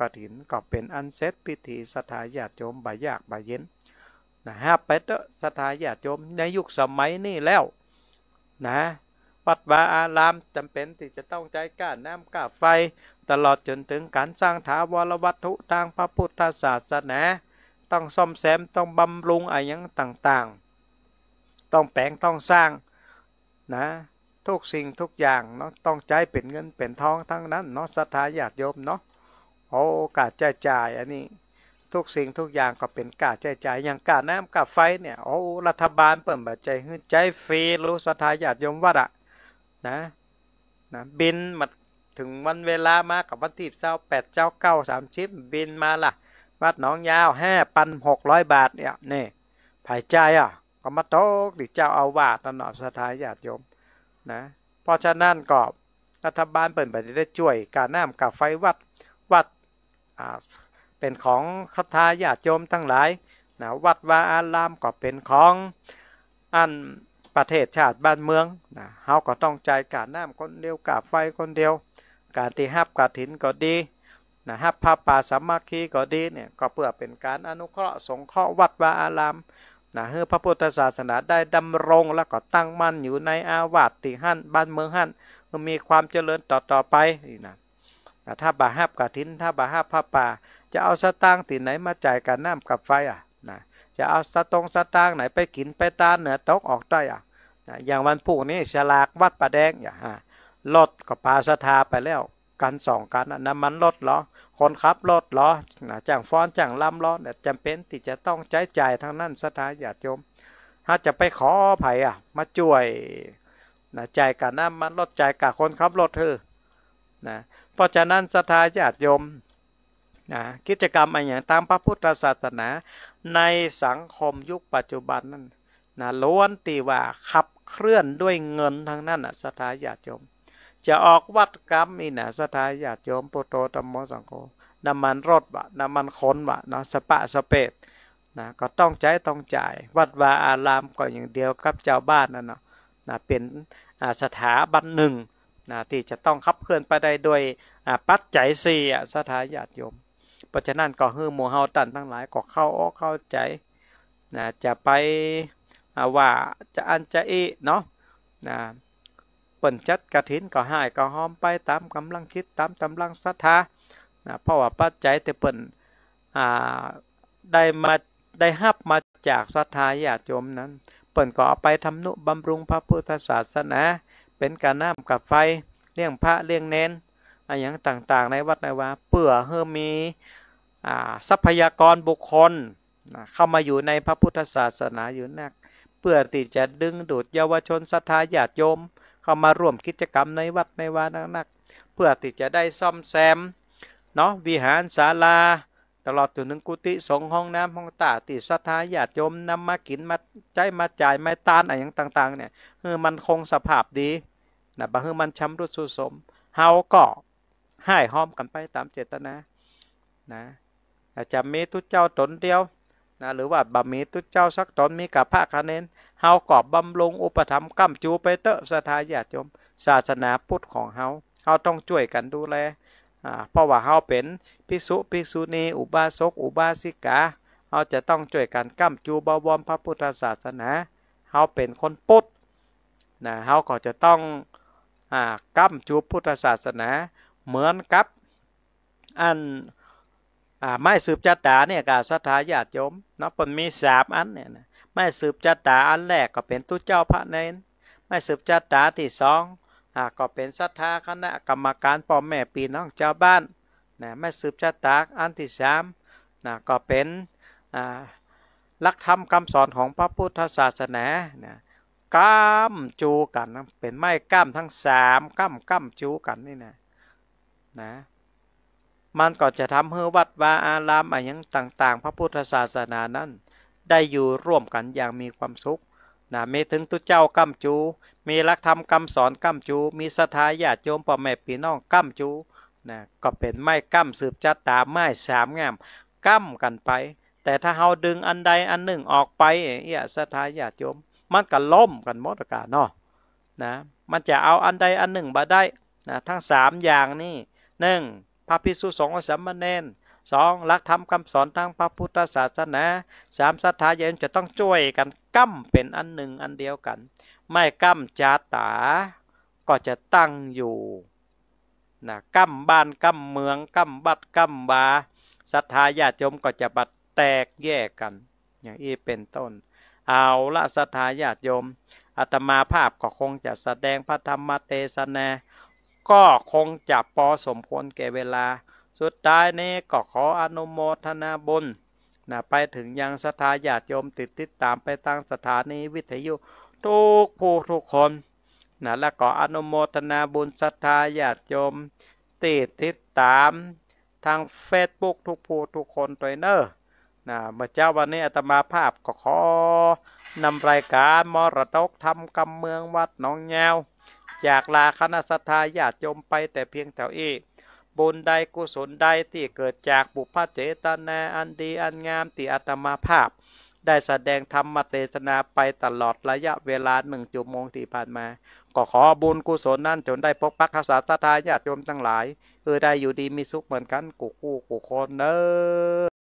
กระถินก็เป็นอันเสร็จพิธีสถาญาติโยมบายากบายเย็นนะฮะเป็ดสถาญาติโยมใน ยุคสมัยนี้แล้วนะวัดวาอารามจำเป็นที่จะต้องใจก้าน้ำก้าไฟ ตลอดจนถึงการสร้างถาวรวัตถุทางพระพุทธศาสนา ต้องซ่อมแซมต้องบำรุงอะไรอย่างต่าง ๆ ต้องแปลง ต้องสร้างนะทุกสิ่งทุกอย่างเนาะต้องใช้เป็นเงินเป็นทองทั้งนั้นเนาะสถาญาติโยมเนาะโอ้กาดจ่ายจ่าย อันนี้ทุกสิ่งทุกอย่างก็เป็นกาดจ่ายจ่ายอย่างกาดน้ำกาดไฟเนี่ย โอ้ รัฐบาลเปิดบัตรใจใจฟรีรู้สถาญาติยมวัดอะนะนะ บินมาถึงวันเวลามากับวันที่เจ้าแปดเจ้าเก้าสามชิปบินมาละ่ะ วัดหนองยาวห้าพันหกร้อยบาทเนี่ยนี่ผายใจอ่ะ ก็มาโต๊กดิเจ้าเอาวาดนอบสถาญาติยมนะเพราะฉะนั้นก็รัฐบาลเปิดบัตรได้ช่วยการน้ำกับไฟวัดวัดเป็นของคทาญาติโยมทั้งหลาย นะ วัดวาอารามก็เป็นของ อันประเทศชาติบ้านเมืองนะเฮา ก็ต้องใจกาดน้ำคนเดียวกาดไฟคนเดียว การที่ฮับกาดถินก็ดี นะฮับพระป่าสามัคคีก็ดีเนี่ยก็เพื่อเป็นการอนุเคราะห์สงเคราะห์วัดวาอาราม นะเฮือพระพุทธศาสนาได้ดำรงแล้วก็ตั้งมั่นอยู่ในอาวาสติหันบ้านเมืองหันมีความเจริญต่อต่อไปนี่นะถ้าบาห้าบกาทินถ้าบาห้าผ้าป่าจะเอาสตางค์ตีไหนมาจ่ายกับน้ากับไฟอ่ะนะจะเอาสตงสตางค์ไหนไปกินไปตาเหนือตกออกได้อ่ะนะอย่างวันพุ่งนี้ฉลากวัดประแดงอย่าฮะรถกับปลาสถาไปแล้ว กันสองกันน้ำมันรถเหรอ คนขับรถเหรอจ้างฟ้อนจ้างลำล้อเนี่ยจำเป็นที่จะต้องใช้จ่ายทางนั้นสถาอย่าจมถ้าจะไปขอไผ่อ่ะมาช่วยนะจ่ายกับน้ำมันรถจ่ายกับคนขับรถเธอนะเพราะฉะนั้นศรัทธาญาติโยมนะกิจกรรมอะไรอย่างตามพระพุทธศาสนาในสังคมยุคปัจจุบันนั้นนะล้วนตีว่าขับเคลื่อนด้วยเงินทางนั้นศรัทธาญาติโยม จะออกวัดกรรมนี่นะศรัทธาญาติโยมโปโตธรรมสังโฆน้ำมันรถบะน้ำมันคนบะเนาะสปะสเปดนะก็ต้องใช้ต้องจ่ายวัดวาอารามก็อย่างเดียวกับเจ้าบ้านนั่นเนาะนะเป็นสถาบันหนึ่งนะที่จะต้องขับเคลื่อนไปได้โดยปัจจัยสี่สถาญาติโยม เพราะฉะนั้นก็ฮือหมู่เฮาตันทั้งหลายก็เข้าออกเข้าใจนะจะไปว่าจะอันจะอีเนาะนะเปิ่นจัดกระถินก็ให้ก็หอมไปตามกำลังคิดตามกำลังศรัทธานะเพราะว่าปัจจัยแต่เปิ่นได้มาได้หับมาจากศรัทธาญาติโยมนั้น เปิ่นก็เอาไปทำนุบำรุงพระพุทธศาสนาเป็นการน้ำกับไฟเลี้ยงพระเลี้ยงเน้นออย่างต่างๆ ในวัดในวาเปื่อเพอมีทรัพยากรบุคคลเข้ามาอยู่ในพระพุทธศาสนาอยู่นักเพื่อที่จะดึงดูดเยาวชนศรัทธาญาติโยม เข้ามาร่วมกิจกรรมในวัดในวานักเพื่อที่จะได้ซ่อมแซมเนาะวิหารศาลาตลอดจนถึงกุฏิสงห้องน้ำห้องตาติศรัทธาญาติโยมนำมากินมาใจมาจ่ายมาตานอะไรอย่างต่างๆเนี่ยเออมันคงสภาพดีนะบางเฮมันช้ำรุดสุสม เฮาก็ให้ห้อมกันไปตามเจตนา นะ อาจจะมีทุเจ้าตนเดียว นะ หรือว่าบะมีทุเจ้าสักตนมีกับพระคะเนนเฮากอบบำรุงอุปธรรมกัมจูไปเตอะสถาญาติโยมศาสนาพุทธของเฮา เฮาต้องช่วยกันดูแลเพราะว่าเฮาเป็นพิสุพิสุณี อุบาสก อุบาสิกา เฮาจะต้องช่วยกันกัมจูบวมพระพุทธศาสนา เฮาเป็นคนพุทธ นะ เฮาก็จะต้องกัมจูพุทธศาสนาเหมือนกับอันไม่สืบจัตตาเนี่ยกาศรัทธาญาติโยมเนาะเป็นมีสามอันเนี่ยนะไม่สืบจัตตาอันแรกก็เป็นตุเจ้าพระเนนไม่สืบจัตตาที่สองก็เป็นศรัทธาคณะกรรมการพ่อแม่ปีน้องเจ้าบ้านนะไม่สืบจัตตาอันที่สามนะก็เป็นลักธรรมคำสอนของพระพุทธศาสนานะก้ามจูกันนะเป็นไม้ก้ามทั้งสามก้ามก้ามจู กันนี่นะนะ มันก็จะทำให้วัดวาอารามอะไรยังต่าง ๆ พระพุทธศาสนานั้น ได้อยู่ร่วมกันอย่างมีความสุขนะมีถึงตุเจ้ากัมจู มีรักธรรมคำสอนกัมจู มีสถาญาติโยมป่อแม่พี่น้องกัมจูนะก็เป็นไม้กัมสืบจัดตาไม้สามงามกัมกันไป แต่ถ้าเฮาดึงอันใดอันหนึ่งออกไปเอี่ยสถาญาติโยมมันก็ล่มกันหมดอากาศเนาะนะ มันจะเอาอันใดอันหนึ่งมาได้นะทั้ง 3 อย่างนี่หนึ่งพระพิสุสงฆ์สัมเนนสองรักธรรมคำสอนทางพระพุทธศาสนาสามศรัทธาเย็นจะต้องช่วยกันกั้มเป็นอันหนึ่งอันเดียวกัน ไม่กั้มจาตาก็จะตั้งอยู่นะกั้มบ้านกั้มเมืองกั้มบัดกั้มบาศรัทธาญาติโยมก็จะบัดแตกแยกกันอย่างนี้เป็นต้นเอา ละสถาญาติโยมอาตมาภาพก็คงจะแสดงพระธรรมเทศนา ก็คงจะพอสมควรแก่เวลา สุด ท้ายนี้ก็ ขออนุโมทนาบุญนะไปถึงยังสถาญาติโยมติด ติดตามไปตั้งสถานีวิทยุ ทุกผู้ทุกคนนะและ ก็ อนุโมทนาบุญสถาญาติโยมติดติดตามทางเฟซบุ๊กทุกผู้ทุกคนตัวเนอร์นะเมื่อเจ้าวันนี้อาตมาภาพก็ขอนำรายการมรดกทำกำเมืองวัดหนองแงวจากลาคณะสัตยาจติยมไปแต่เพียงแถวอีบุญใดกุศลใดที่เกิดจากบุพเจตนาอันดีอันงามที่อาตมาภาพ ได้แสดงธรรมเทศนาไปตลอดระยะเวลาหนึ่งจุโมงที่ผ่านมา ก็ขอบุญกุศลนั่นจนได้พบพักษาสัตยาจติยมทั้งหลายเออได้อยู่ดีมีสุขเหมือนกันกูกูกูคนเนอ